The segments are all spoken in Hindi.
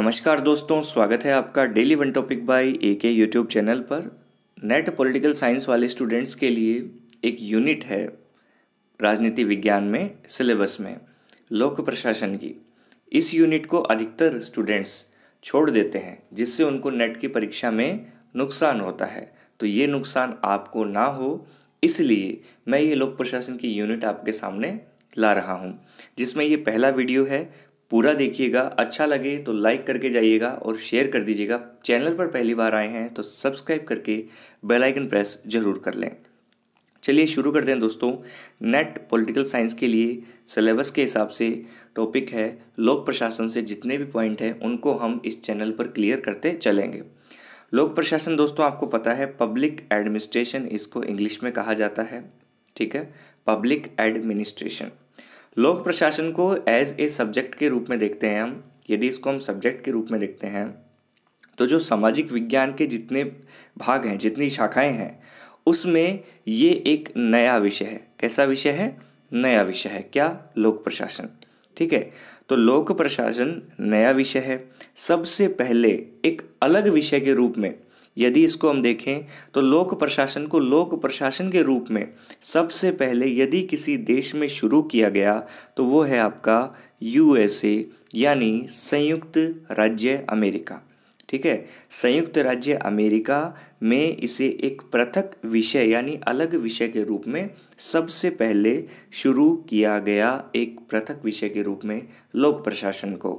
नमस्कार दोस्तों स्वागत है आपका daily one topic by A K YouTube channel पर नेट पॉलिटिकल साइंस वाले स्टूडेंट्स के लिए एक यूनिट है राजनीति विज्ञान में सिलेबस में लोक प्रशासन की इस यूनिट को अधिकतर स्टूडेंट्स छोड़ देते हैं जिससे उनको नेट की परीक्षा में नुकसान होता है तो ये नुकसान आपको ना हो इसलिए मैं ये लोक प्रशासन की यूनिट आपके सामने ला रहा हूँ जिसमें ये पहला वीडियो है पूरा देखिएगा अच्छा लगे तो लाइक करके जाइएगा और शेयर कर दीजिएगा चैनल पर पहली बार आए हैं तो सब्सक्राइब करके बेल आइकन प्रेस जरूर कर लें चलिए शुरू करते हैं दोस्तों नेट पॉलिटिकल साइंस के लिए सिलेबस के हिसाब से टॉपिक है लोक प्रशासन से जितने भी पॉइंट हैं उनको हम इस चैनल पर क्लियर करते चलेंगे लोक प्रशासन दोस्तों आपको पता है पब्लिक एडमिनिस्ट्रेशन इसको इंग्लिश में कहा जाता है ठीक है पब्लिक एडमिनिस्ट्रेशन लोक प्रशासन को एज ए सब्जेक्ट के रूप में देखते हैं हम यदि इसको हम सब्जेक्ट के रूप में देखते हैं तो जो सामाजिक विज्ञान के जितने भाग हैं जितनी शाखाएं हैं उसमें ये एक नया विषय है कैसा विषय है नया विषय है क्या लोक प्रशासन ठीक है तो लोक प्रशासन नया विषय है सबसे पहले एक अलग विषय के रूप में यदि इसको हम देखें तो लोक प्रशासन को लोक प्रशासन के रूप में सबसे पहले यदि किसी देश में शुरू किया गया तो वो है आपका यूएसए यानी संयुक्त राज्य अमेरिका ठीक है संयुक्त राज्य अमेरिका में इसे एक पृथक विषय यानी अलग विषय के रूप में सबसे पहले शुरू किया गया एक पृथक विषय के रूप में लोक प्रशासन को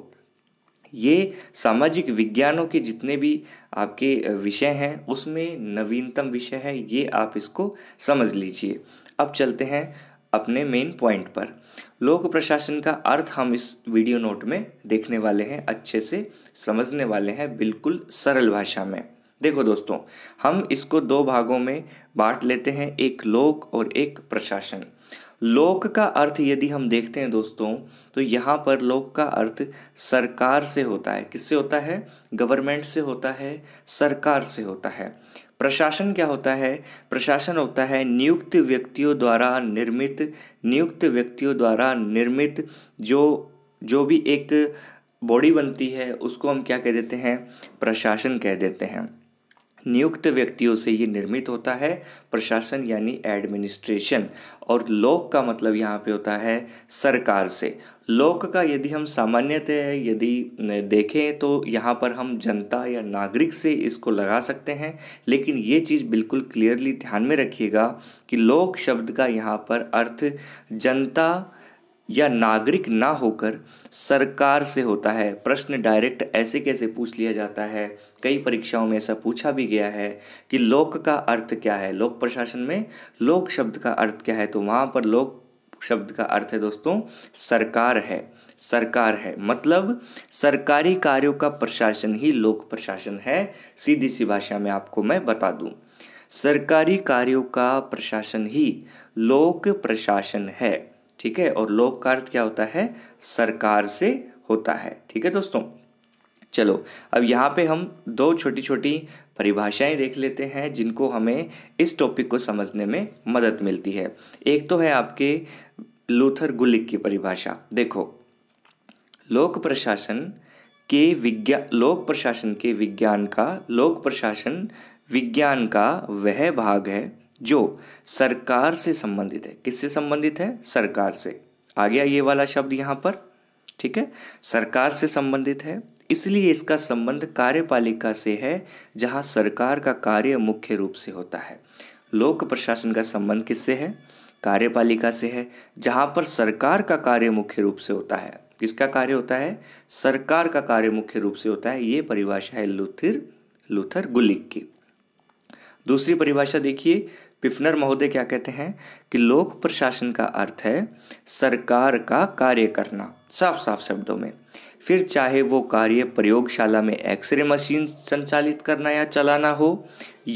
ये सामाजिक विज्ञानों के जितने भी आपके विषय हैं उसमें नवीनतम विषय है ये आप इसको समझ लीजिए अब चलते हैं अपने मेन पॉइंट पर लोक प्रशासन का अर्थ हम इस वीडियो नोट में देखने वाले हैं अच्छे से समझने वाले हैं बिल्कुल सरल भाषा में देखो दोस्तों हम इसको दो भागों में बांट लेते हैं एक लोक और एक प्रशासन लोक का अर्थ यदि हम देखते हैं दोस्तों तो यहाँ पर लोक का अर्थ सरकार से होता है किससे होता है गवर्नमेंट से होता है सरकार से होता है प्रशासन क्या होता है प्रशासन होता है नियुक्त व्यक्तियों द्वारा निर्मित नियुक्त व्यक्तियों द्वारा निर्मित जो जो भी एक बॉडी बनती है उसको हम क्या कह देते हैं प्रशासन कह देते हैं नियुक्त व्यक्तियों से ही निर्मित होता है प्रशासन यानी एडमिनिस्ट्रेशन और लोक का मतलब यहाँ पे होता है सरकार से लोक का यदि हम सामान्यतः यदि देखें तो यहाँ पर हम जनता या नागरिक से इसको लगा सकते हैं लेकिन ये चीज़ बिल्कुल क्लियरली ध्यान में रखिएगा कि लोक शब्द का यहाँ पर अर्थ जनता या नागरिक ना होकर सरकार से होता है प्रश्न डायरेक्ट ऐसे कैसे पूछ लिया जाता है कई परीक्षाओं में ऐसा पूछा भी गया है कि लोक का अर्थ क्या है लोक प्रशासन में लोक शब्द का अर्थ क्या है तो वहाँ पर लोक शब्द का अर्थ है दोस्तों सरकार है सरकार है मतलब सरकारी कार्यों का प्रशासन ही लोक प्रशासन है सीधी सी भाषा में आपको मैं बता दूं सरकारी कार्यों का प्रशासन ही लोक प्रशासन है ठीक है और लोक का अर्थ क्या होता है सरकार से होता है ठीक है दोस्तों चलो अब यहाँ पे हम दो छोटी छोटी परिभाषाएं देख लेते हैं जिनको हमें इस टॉपिक को समझने में मदद मिलती है एक तो है आपके लूथर गुलिक की परिभाषा देखो लोक प्रशासन के विज्ञान लोक प्रशासन के विज्ञान का लोक प्रशासन विज्ञान का वह भाग है जो सरकार से संबंधित है किससे संबंधित है सरकार से आ गया ये वाला शब्द यहाँ पर ठीक है सरकार से संबंधित है इसलिए इसका संबंध कार्यपालिका से है जहाँ सरकार का कार्य मुख्य रूप से होता है लोक प्रशासन का संबंध किससे है कार्यपालिका से है जहाँ पर सरकार का कार्य मुख्य रूप से होता है किसका कार्य होता है सरकार का कार्य मुख्य रूप से होता है ये परिभाषा है लुथिर लुथर गुलिक की दूसरी परिभाषा देखिए पिफनर महोदय क्या कहते हैं कि लोक प्रशासन का अर्थ है सरकार का कार्य करना साफ साफ शब्दों में फिर चाहे वो कार्य प्रयोगशाला में एक्सरे मशीन संचालित करना या चलाना हो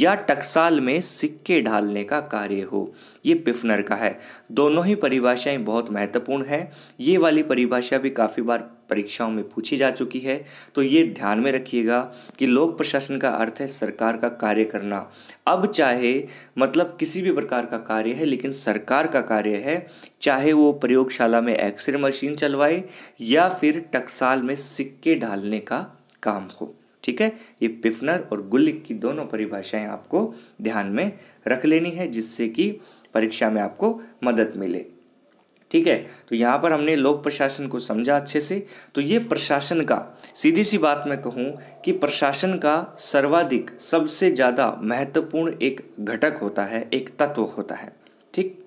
या टकसाल में सिक्के ढालने का कार्य हो ये पिफनर का है दोनों ही परिभाषाएं बहुत महत्वपूर्ण हैं ये वाली परिभाषा भी काफ़ी बार परीक्षाओं में पूछी जा चुकी है तो ये ध्यान में रखिएगा कि लोक प्रशासन का अर्थ है सरकार का कार्य करना अब चाहे मतलब किसी भी प्रकार का कार्य है लेकिन सरकार का कार्य है चाहे वो प्रयोगशाला में एक्सरे मशीन चलवाए या फिर टकसाल में सिक्के ढालने का काम हो ठीक है ये पिफनर और गुल्लिक की दोनों परिभाषाएं आपको ध्यान में रख लेनी है जिससे कि परीक्षा में आपको मदद मिले ठीक है तो यहाँ पर हमने लोक प्रशासन को समझा अच्छे से तो ये प्रशासन का सीधी सी बात मैं कहूँ कि प्रशासन का सर्वाधिक सबसे ज़्यादा महत्वपूर्ण एक घटक होता है एक तत्व होता है ठीक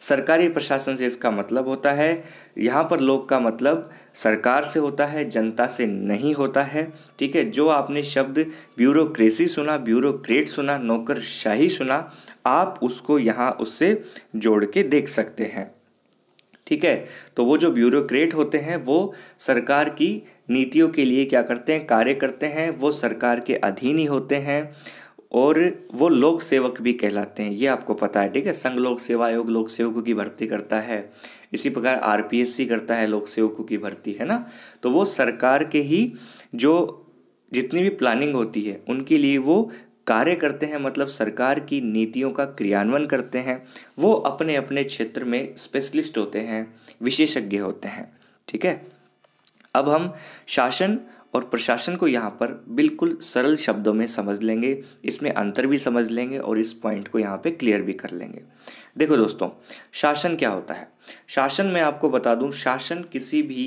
सरकारी प्रशासन से इसका मतलब होता है यहाँ पर लोग का मतलब सरकार से होता है जनता से नहीं होता है ठीक है जो आपने शब्द ब्यूरोक्रेसी सुना ब्यूरोक्रेट सुना नौकरशाही सुना आप उसको यहाँ उससे जोड़ के देख सकते हैं ठीक है तो वो जो ब्यूरोक्रेट होते हैं वो सरकार की नीतियों के लिए क्या करते हैं कार्य करते हैं वो सरकार के अधीन ही होते हैं और वो लोक सेवक भी कहलाते हैं ये आपको पता है ठीक है संघ लोक सेवा आयोग लोक सेवकों की भर्ती करता है इसी प्रकार आरपीएससी करता है लोक सेवकों की भर्ती है ना तो वो सरकार के ही जो जितनी भी प्लानिंग होती है उनके लिए वो कार्य करते हैं मतलब सरकार की नीतियों का क्रियान्वयन करते हैं वो अपने अपने क्षेत्र में स्पेशलिस्ट होते हैं विशेषज्ञ होते हैं ठीक है अब हम शासन और प्रशासन को यहाँ पर बिल्कुल सरल शब्दों में समझ लेंगे इसमें अंतर भी समझ लेंगे और इस पॉइंट को यहाँ पे क्लियर भी कर लेंगे देखो दोस्तों शासन क्या होता है शासन मैं आपको बता दूँ शासन किसी भी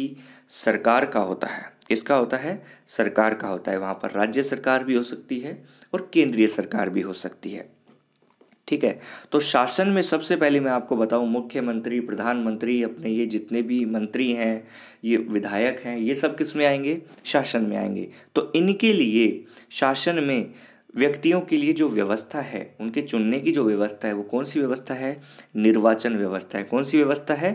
सरकार का होता है किसका होता है सरकार का होता है वहाँ पर राज्य सरकार भी हो सकती है और केंद्रीय सरकार भी हो सकती है ठीक है तो शासन में सबसे पहले मैं आपको बताऊं मुख्यमंत्री प्रधानमंत्री अपने ये जितने भी मंत्री हैं ये विधायक हैं ये सब किस में आएंगे शासन में आएंगे तो इनके लिए शासन में व्यक्तियों के लिए जो व्यवस्था है उनके चुनने की जो व्यवस्था है वो कौन सी व्यवस्था है निर्वाचन व्यवस्था है कौन सी व्यवस्था है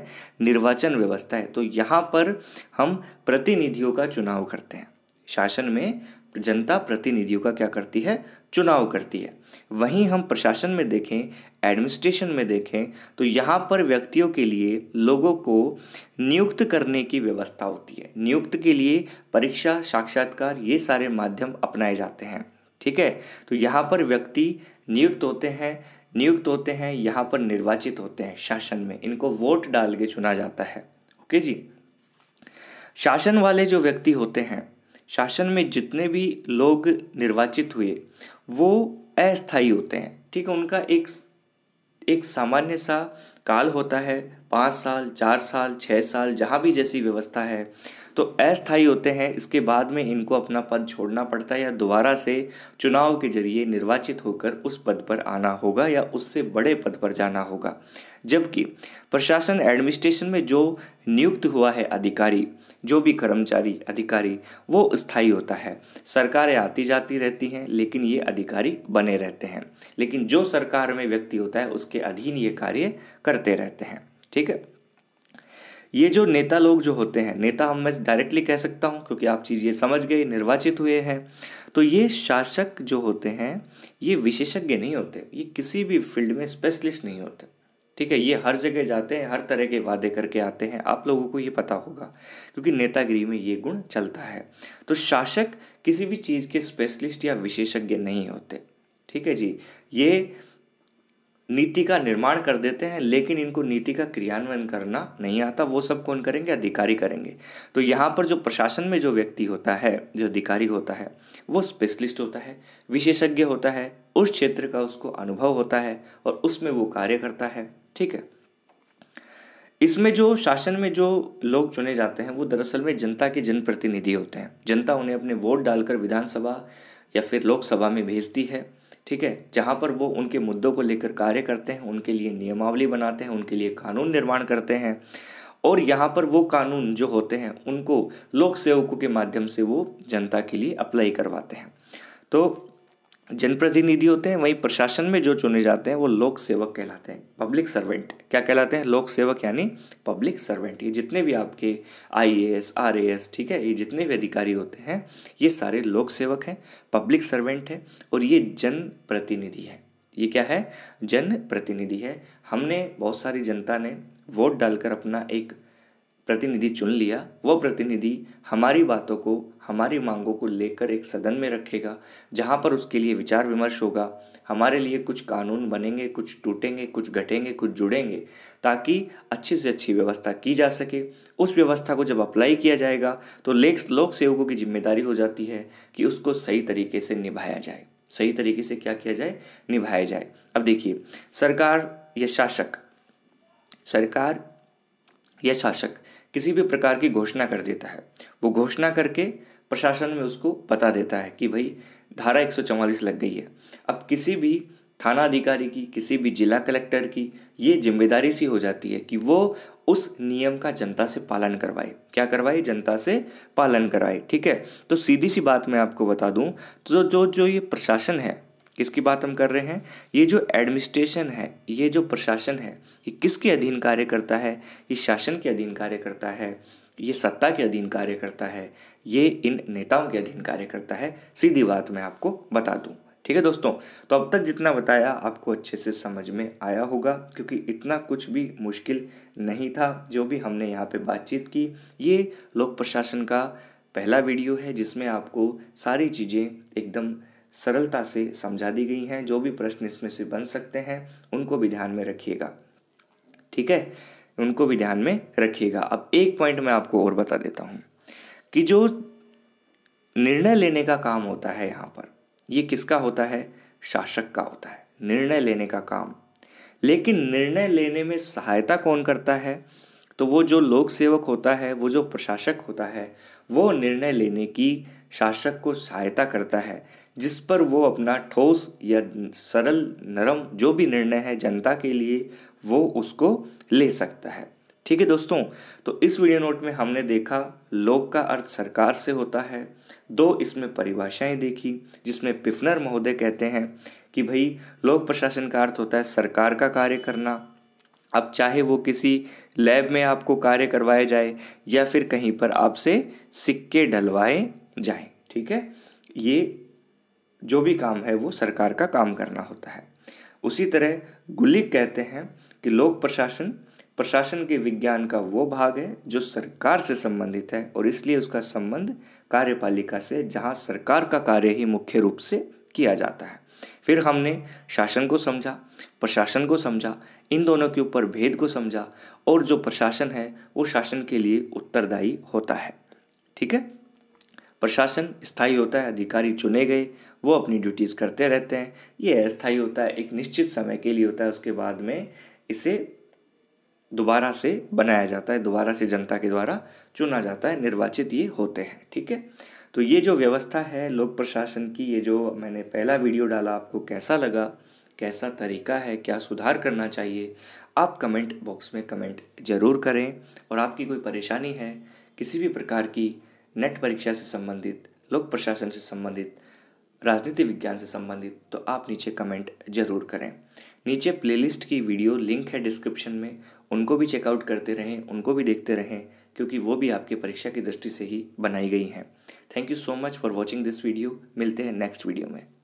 निर्वाचन व्यवस्था है तो यहाँ पर हम प्रतिनिधियों का चुनाव करते हैं शासन में जनता प्रतिनिधियों का क्या करती है चुनाव करती है वहीं हम प्रशासन में देखें एडमिनिस्ट्रेशन में देखें तो यहाँ पर व्यक्तियों के लिए लोगों को नियुक्त करने की व्यवस्था होती है नियुक्त के लिए परीक्षा साक्षात्कार ये सारे माध्यम अपनाए जाते हैं ठीक है तो यहाँ पर व्यक्ति नियुक्त होते हैं नियुक्त होते हैं यहाँ पर निर्वाचित होते हैं शासन में इनको वोट डाल के चुना जाता है ओके जी शासन वाले जो व्यक्ति होते हैं शासन में जितने भी लोग निर्वाचित हुए वो अस्थायी होते हैं ठीक है उनका एक एक सामान्य सा काल होता है पाँच साल चार साल छः साल जहाँ भी जैसी व्यवस्था है तो अस्थायी होते हैं इसके बाद में इनको अपना पद छोड़ना पड़ता है या दोबारा से चुनाव के जरिए निर्वाचित होकर उस पद पर आना होगा या उससे बड़े पद पर जाना होगा जबकि प्रशासन एडमिनिस्ट्रेशन में जो नियुक्त हुआ है अधिकारी जो भी कर्मचारी अधिकारी वो स्थायी होता है सरकारें आती जाती रहती हैं लेकिन ये अधिकारी बने रहते हैं लेकिन जो सरकार में व्यक्ति होता है उसके अधीन ये कार्य करते रहते हैं ठीक है ये जो नेता लोग जो होते हैं नेता हम मैं डायरेक्टली कह सकता हूँ क्योंकि आप चीज़ ये समझ गए निर्वाचित हुए हैं तो ये शासक जो होते हैं ये विशेषज्ञ नहीं होते ये किसी भी फील्ड में स्पेशलिस्ट नहीं होते ठीक है ये हर जगह जाते हैं हर तरह के वादे करके आते हैं आप लोगों को ये पता होगा क्योंकि नेतागिरी में ये गुण चलता है तो शासक किसी भी चीज़ के स्पेशलिस्ट या विशेषज्ञ नहीं होते ठीक है जी ये नीति का निर्माण कर देते हैं लेकिन इनको नीति का क्रियान्वयन करना नहीं आता वो सब कौन करेंगे अधिकारी करेंगे तो यहाँ पर जो प्रशासन में जो व्यक्ति होता है जो अधिकारी होता है वो स्पेशलिस्ट होता है विशेषज्ञ होता है उस क्षेत्र का उसको अनुभव होता है और उसमें वो कार्य करता है ठीक है इसमें जो शासन में जो लोग चुने जाते हैं वो दरअसल में जनता के जनप्रतिनिधि होते हैं जनता उन्हें अपने वोट डालकर विधानसभा या फिर लोकसभा में भेजती है ठीक है जहाँ पर वो उनके मुद्दों को लेकर कार्य करते हैं उनके लिए नियमावली बनाते हैं उनके लिए कानून निर्माण करते हैं और यहाँ पर वो कानून जो होते हैं उनको लोक सेवकों के माध्यम से वो जनता के लिए अप्लाई करवाते हैं तो जनप्रतिनिधि होते हैं वहीं प्रशासन में जो चुने जाते हैं वो लोक सेवक कहलाते हैं पब्लिक सर्वेंट क्या कहलाते हैं लोक सेवक यानी पब्लिक सर्वेंट ये जितने भी आपके आईएएस आरएएस ठीक है ये जितने भी अधिकारी होते हैं ये सारे लोक सेवक हैं पब्लिक सर्वेंट है और ये जनप्रतिनिधि है ये क्या है जनप्रतिनिधि है हमने बहुत सारी जनता ने वोट डालकर अपना एक प्रतिनिधि चुन लिया वह प्रतिनिधि हमारी बातों को हमारी मांगों को लेकर एक सदन में रखेगा जहाँ पर उसके लिए विचार विमर्श होगा हमारे लिए कुछ कानून बनेंगे कुछ टूटेंगे कुछ घटेंगे कुछ जुड़ेंगे ताकि अच्छी से अच्छी व्यवस्था की जा सके उस व्यवस्था को जब अप्लाई किया जाएगा तो लेख लोक सेवकों की जिम्मेदारी हो जाती है कि उसको सही तरीके से निभाया जाए सही तरीके से क्या किया जाए निभाया जाए अब देखिए सरकार या शासक सरकार यह शासक किसी भी प्रकार की घोषणा कर देता है वो घोषणा करके प्रशासन में उसको बता देता है कि भाई धारा एक लग गई है अब किसी भी थाना अधिकारी की किसी भी जिला कलेक्टर की ये जिम्मेदारी सी हो जाती है कि वो उस नियम का जनता से पालन करवाए क्या करवाए जनता से पालन करवाए ठीक है तो सीधी सी बात मैं आपको बता दूं तो जो जो ये प्रशासन है किसकी बात हम कर रहे हैं ये जो एडमिनिस्ट्रेशन है ये जो प्रशासन है ये किसके अधीन कार्य करता है ये शासन के अधीन कार्य करता है ये सत्ता के अधीन कार्य करता है ये इन नेताओं के अधीन कार्य करता है सीधी बात मैं आपको बता दूँ ठीक है दोस्तों तो अब तक जितना बताया आपको अच्छे से समझ में आया होगा क्योंकि इतना कुछ भी मुश्किल नहीं था जो भी हमने यहाँ पे बातचीत की ये लोक प्रशासन का पहला वीडियो है जिसमें आपको सारी चीज़ें एकदम सरलता से समझा दी गई हैं जो भी प्रश्न इसमें से बन सकते हैं उनको भी ध्यान में रखिएगा ठीक है उनको भी ध्यान में रखिएगा अब एक पॉइंट मैं आपको और बता देता हूँ कि जो निर्णय लेने का काम होता है यहाँ पर ये किसका होता है शासक का होता है निर्णय लेने का काम लेकिन निर्णय लेने में सहायता कौन करता है तो वो जो लोक सेवक होता है वो जो प्रशासक होता है वो निर्णय लेने की शासक को सहायता करता है जिस पर वो अपना ठोस या सरल नरम जो भी निर्णय है जनता के लिए वो उसको ले सकता है ठीक है दोस्तों तो इस वीडियो नोट में हमने देखा लोक का अर्थ सरकार से होता है दो इसमें परिभाषाएं देखी जिसमें पिफनर महोदय कहते हैं कि भाई लोक प्रशासन का अर्थ होता है सरकार का कार्य करना अब चाहे वो किसी लैब में आपको कार्य करवाए जाए या फिर कहीं पर आपसे सिक्के ढलवाए जाए ठीक है ये जो भी काम है वो सरकार का काम करना होता है उसी तरह गुल्ली कहते हैं कि लोक प्रशासन प्रशासन के विज्ञान का वो भाग है जो सरकार से संबंधित है और इसलिए उसका संबंध कार्यपालिका से जहाँ सरकार का कार्य ही मुख्य रूप से किया जाता है फिर हमने शासन को समझा प्रशासन को समझा इन दोनों के ऊपर भेद को समझा और जो प्रशासन है वो शासन के लिए उत्तरदायी होता है ठीक है प्रशासन स्थायी होता है अधिकारी चुने गए वो अपनी ड्यूटीज़ करते रहते हैं ये अस्थायी होता है एक निश्चित समय के लिए होता है उसके बाद में इसे दोबारा से बनाया जाता है दोबारा से जनता के द्वारा चुना जाता है निर्वाचित ये होते हैं ठीक है तो ये जो व्यवस्था है लोक प्रशासन की ये जो मैंने पहला वीडियो डाला आपको कैसा लगा कैसा तरीका है क्या सुधार करना चाहिए आप कमेंट बॉक्स में कमेंट ज़रूर करें और आपकी कोई परेशानी है किसी भी प्रकार की नेट परीक्षा से संबंधित लोक प्रशासन से संबंधित राजनीति विज्ञान से संबंधित तो आप नीचे कमेंट जरूर करें नीचे प्लेलिस्ट की वीडियो लिंक है डिस्क्रिप्शन में उनको भी चेकआउट करते रहें उनको भी देखते रहें क्योंकि वो भी आपकी परीक्षा की दृष्टि से ही बनाई गई हैं thank you so much for watching this video मिलते हैं नेक्स्ट वीडियो में